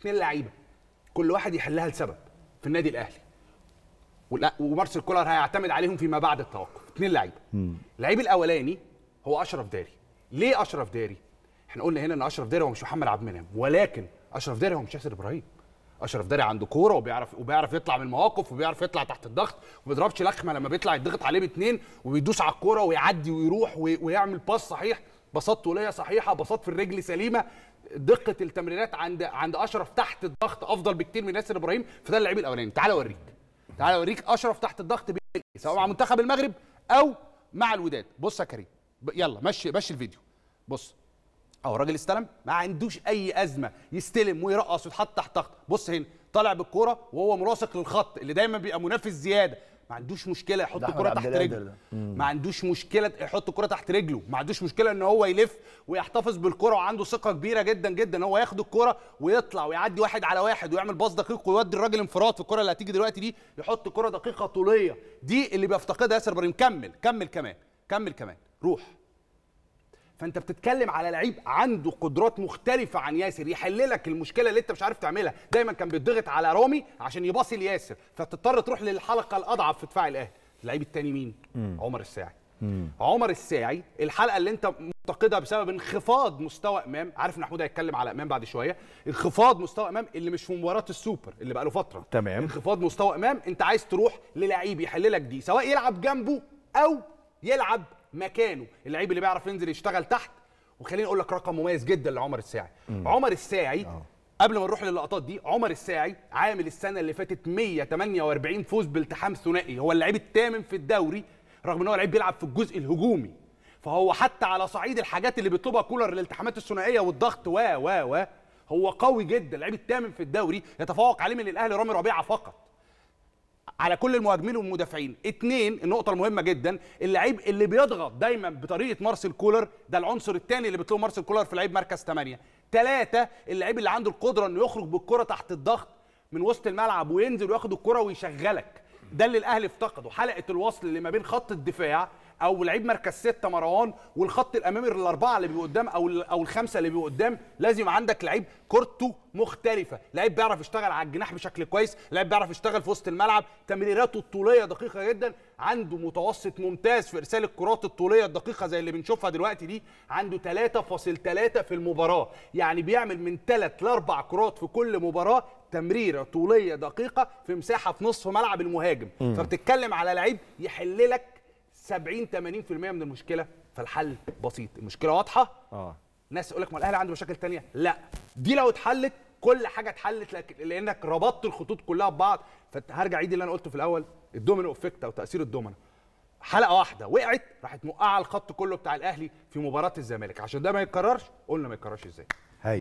اثنين لعيبه كل واحد يحلها لسبب في النادي الاهلي ومارسيل كولر هيعتمد عليهم فيما بعد التوقف اثنين لعيبه اللعيب الاولاني هو اشرف داري ليه اشرف داري احنا قلنا هنا ان اشرف داري هو مش محمد عبد المنعم ولكن اشرف داري هو مش ياسر ابراهيم اشرف داري عنده كوره وبيعرف وبيعرف يطلع من المواقف وبيعرف يطلع تحت الضغط وما بيضربش لخمه لما بيطلع يضغط عليه باثنين وبيدوس على الكوره ويعدي ويروح ويعمل باص صحيح بساط طوليه صحيحه بساط في الرجل سليمه دقه التمريرات عند عند اشرف تحت الضغط افضل بكتير من ياسر ابراهيم فده اللعيب الاولاني تعال اوريك تعال اوريك اشرف تحت الضغط بيعمل ايه سواء مع منتخب المغرب او مع الوداد بص يا كريم يلا مشي مشي الفيديو بص اهو الراجل استلم ما عندوش اي ازمه يستلم ويرقص ويتحط تحت ضغط بص هنا طالع بالكوره وهو مراسق للخط اللي دايما بيبقى منافس زياده ما عندوش مشكله يحط كره تحت رجله ما عندوش مشكله يحط كره تحت رجله ما عندوش مشكله ان هو يلف ويحتفظ بالكره وعنده ثقه كبيره جدا جدا ان هو ياخد الكره ويطلع ويعدي واحد على واحد ويعمل باص دقيق ويودي الراجل انفراد في الكره اللي هتيجي دلوقتي دي يحط كره دقيقه طوليه دي اللي بيفتقدها ياسر ابراهيم كمل كمل كمان كمل كمان روح فانت بتتكلم على لعيب عنده قدرات مختلفه عن ياسر يحل لك المشكله اللي انت مش عارف تعملها دايما كان بيتضغط على رامي عشان يباصي لياسر فتضطر تروح للحلقه الاضعف في دفاع الاهلي اللعيب التاني مين مم. عمر الساعي مم. عمر الساعي الحلقه اللي انت منتقدها بسبب انخفاض مستوى امام عارف ان محمود هيتكلم على امام بعد شويه انخفاض مستوى امام اللي مش في مباراه السوبر اللي بقاله فتره تمام انخفاض مستوى امام انت عايز تروح للعيب يحل لك دي سواء يلعب جنبه او يلعب مكانه اللعيب اللي بيعرف ينزل يشتغل تحت وخليني اقول لك رقم مميز جدا لعمر الساعي مم. عمر الساعي أوه. قبل ما نروح للقطات دي عمر الساعي عامل السنه اللي فاتت 148 فوز بالتحام ثنائي هو اللعيب الثامن في الدوري رغم ان هو لعيب بيلعب في الجزء الهجومي فهو حتى على صعيد الحاجات اللي بيطلبها كولر الالتحامات الثنائيه والضغط و و و هو قوي جدا لعيب الثامن في الدوري يتفوق عليه من الاهلي رامي ربيعه فقط على كل المهاجمين والمدافعين اثنين النقطه المهمه جدا اللعيب اللي بيضغط دايما بطريقه مارسيل كولر ده العنصر الثاني اللي بتلاقوه مارسيل كولر في لعيب مركز 8 ثلاثه اللعيب اللي عنده القدره انه يخرج بالكره تحت الضغط من وسط الملعب وينزل وياخد الكره ويشغلك ده اللي الاهلي افتقده حلقه الوصل اللي ما بين خط الدفاع او لعيب مركز ستة مروان والخط الامامي الاربعه اللي بيبقوا قدام او او الخمسه اللي بيبقوا قدام لازم عندك لعيب كورته مختلفه لعيب بيعرف يشتغل على الجناح بشكل كويس لعيب بيعرف يشتغل في وسط الملعب تمريراته الطوليه دقيقه جدا عنده متوسط ممتاز في ارسال الكرات الطوليه الدقيقه زي اللي بنشوفها دلوقتي دي عنده 3.3 في المباراه يعني بيعمل من 3 لاربع كرات في كل مباراه تمريره طوليه دقيقه في مساحه في نصف ملعب المهاجم فبتتكلم على لعيب يحل لك 70 80% من المشكله فالحل بسيط المشكله واضحه اه ناس يقول لك ما الاهلي عنده مشاكل ثانيه لا دي لو اتحلت كل حاجه اتحلت لانك ربطت الخطوط كلها ببعض فهرجع عيد اللي انا قلته في الاول الدومينو افكت او تاثير الدومينو حلقه واحده وقعت راحت موقعه الخط كله بتاع الاهلي في مباراه الزمالك عشان ده ما يتكررش قلنا ما يتكررش ازاي